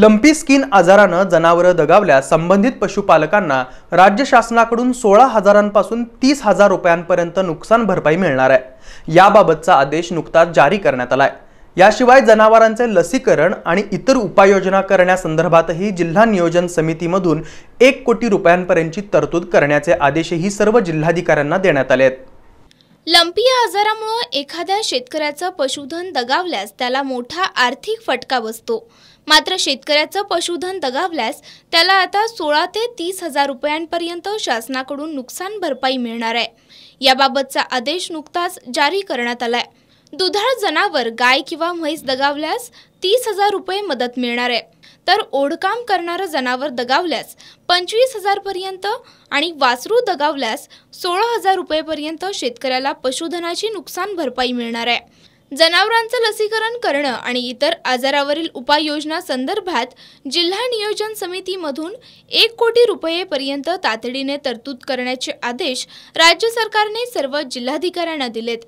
lumpy skin आजारानं जनावरं दगावल्यास संबंधित पशुपालकांना राज्य शासनाकडून सोळा हजारांपासून तीस हजार रुपयांपर्यंत नुकसान भरपाई मिळणार आहे याबाबतचा आदेश नुकताच जारी करण्यात आला आहे याशिवाय जनावरांचे लसीकरण आणि इतर उपाययोजना करण्यासंदर्भातही जिल्हा नियोजन समितीमधून एक कोटी रुपयांपर्यंतची तरतूद करण्याचे आदेशही सर्व जिल्हाधिकाऱ्यांना देण्यात आले आहेत लंपी या आजारामुळे एखाद्या शेतकऱ्याचं पशुधन दगावल्यास त्याला मोठा आर्थिक फटका बसतो मात्र शेतकऱ्याचं पशुधन दगावल्यास त्याला आता सोळा ते तीस हजार रुपयांपर्यंत शासनाकडून नुकसान भरपाई मिळणार आहे याबाबतचा आदेश नुकताच जारी करण्यात आलाय दुधाळ जनावर गाय किंवा म्हैस दगावल्यास तीस हजार रुपये मदत मिळणार आहे तर ओढकाम करणारं जनावर दगावल्यास पंचवीस हजारपर्यंत आणि वासरू दगावल्यास सोळा हजार रुपयेपर्यंत शेतकऱ्याला पशुधनाची नुकसान भरपाई मिळणार आहे जनावरांचं लसीकरण करणं आणि इतर आजारावरील उपाययोजना संदर्भात जिल्हा नियोजन समितीमधून एक कोटी रुपयेपर्यंत तातडीने तरतूद करण्याचे आदेश राज्य सरकारने सर्व जिल्हाधिकाऱ्यांना दिलेत